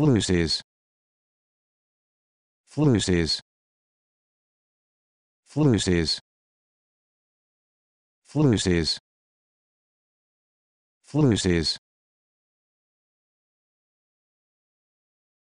Fluces. Fluces. Fluces. Fluces. Fluces.